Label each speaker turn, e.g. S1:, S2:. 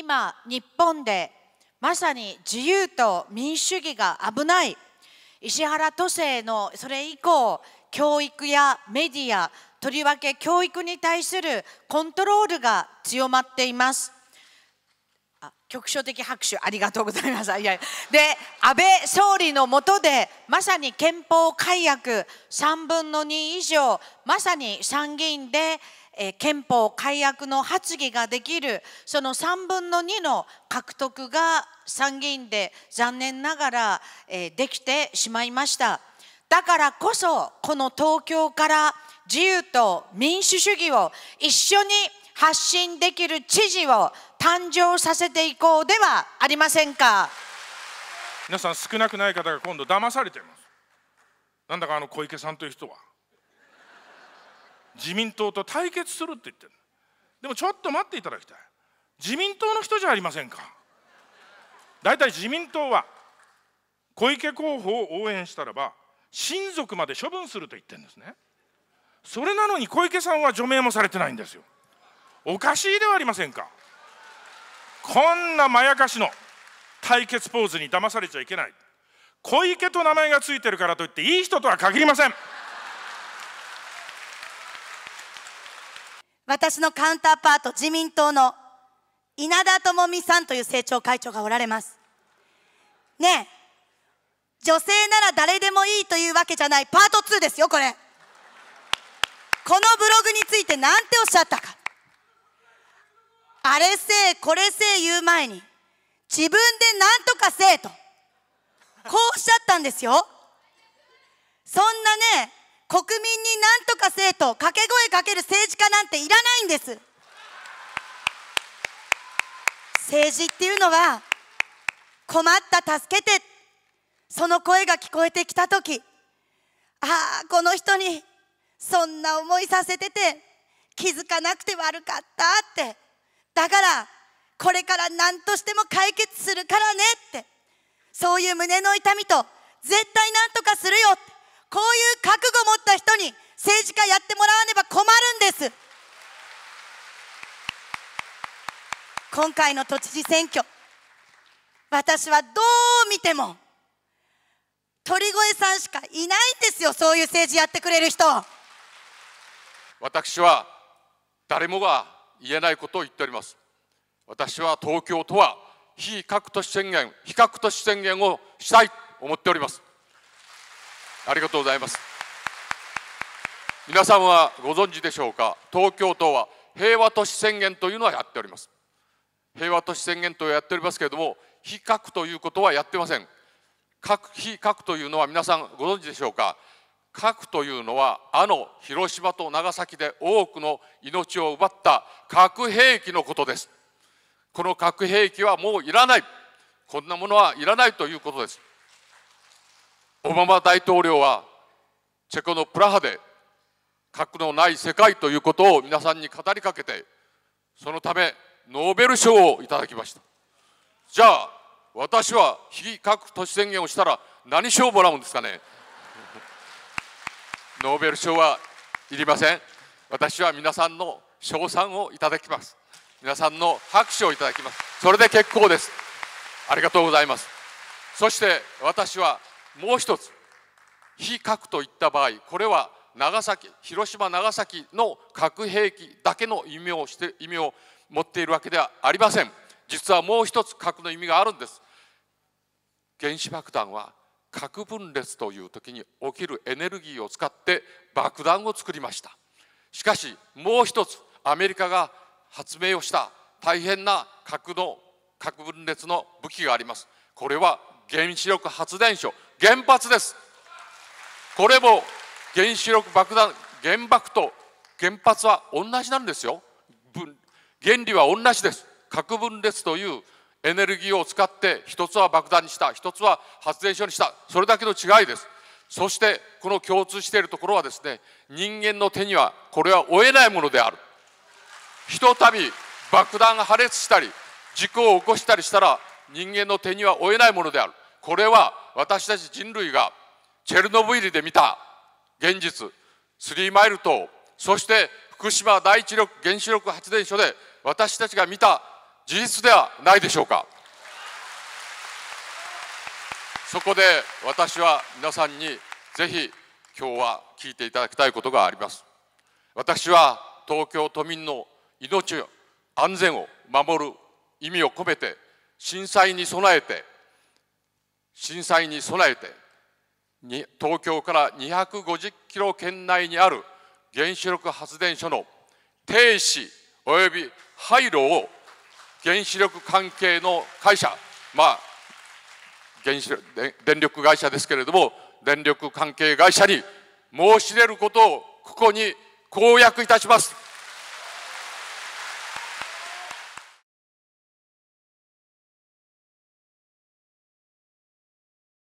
S1: 今日本でまさに自由と民主主義が危ない石原都政のそれ以降教育やメディアとりわけ教育に対するコントロールが強まっていますあ局所的拍手ありがとうございます いやで安倍総理のもとでまさに憲法改悪3分の2以上まさに参議院でえ憲法改悪の発議ができるその3分の2の獲得が参議院で残念ながら、えできてしまいましただからこそこの東京から自由と民主主義を一緒に発信できる知事を誕生させていこうではありませんか
S2: 皆さん少なくない方が今度騙されていますなんだかあの小池さんという人は自民党と対決するって言ってるでもちょっと待っていただきたい自民党の人じゃありませんか大体自民党は小池候補を応援したらば親族まで処分すると言ってるんですねそれなのに小池さんは除名もされてないんですよおかしいではありませんかこんなまやかしの対決ポーズに騙されちゃいけない小池と名前がついてるからといっていい人とは限りません
S3: 私のカウンターパート自民党の稲田朋美さんという政調会長がおられます。ねえ、女性なら誰でもいいというわけじゃないパート2ですよ、これ。このブログについて何ておっしゃったか。あれせえ、これせえ言う前に、自分で何とかせえと。こうおっしゃったんですよ。そんなね、国民になんとかせえと掛け声かける政治家なんていらないんです政治っていうのは困った助けてその声が聞こえてきた時ああこの人にそんな思いさせてて気づかなくて悪かったってだからこれから何としても解決するからねってそういう胸の痛みと絶対何とかするよって政治家やってもらわねば困るんです今回の都知事選挙私はどう見ても鳥越さんしかいないんですよそういう政治やってくれる人
S4: 私は誰もが言えないことを言っております私は東京都は非核都市宣言非核都市宣言をしたいと思っておりますありがとうございます皆さんはご存知でしょうか東京都は平和都市宣言というのはやっております平和都市宣言とやっておりますけれども非核ということはやってません核非核というのは皆さんご存知でしょうか核というのはあの広島と長崎で多くの命を奪った核兵器のことですこの核兵器はもういらないこんなものはいらないということですオバマ大統領はチェコのプラハで核のない世界ということを皆さんに語りかけてそのためノーベル賞をいただきましたじゃあ私は非核都市宣言をしたら何賞をもらうんですかね ノーベル賞はいりません私は皆さんの賞賛をいただきます皆さんの拍手をいただきますそれで結構ですありがとうございますそして私はもう一つ非核といった場合これは長崎広島長崎の核兵器だけの意味をして意味を持っているわけではありません実はもう一つ核の意味があるんです原子爆弾は核分裂という時に起きるエネルギーを使って爆弾を作りましたしかしもう一つアメリカが発明をした大変な核の核分裂の武器がありますこれは原子力発電所原発ですこれも原子力爆弾原爆と原発は同じなんですよ原理は同じです核分裂というエネルギーを使って一つは爆弾にした一つは発電所にしたそれだけの違いですそしてこの共通しているところはですね人間の手にはこれは負えないものであるひとたび爆弾が破裂したり事故を起こしたりしたら人間の手には負えないものであるこれは私たち人類がチェルノブイリで見た現実スリーマイル島そして福島第一力原子力発電所で私たちが見た事実ではないでしょうかそこで私は皆さんにぜひ今日は聞いていただきたいことがあります私は東京都民の命安全を守る意味を込めて震災に備えて震災に備えて東京から250キロ圏内にある原子力発電所の停止及び廃炉を原子力関係の会社まあ原子力電力会社ですけれども電力関係会社に申し出ることをここに
S3: 公約いたします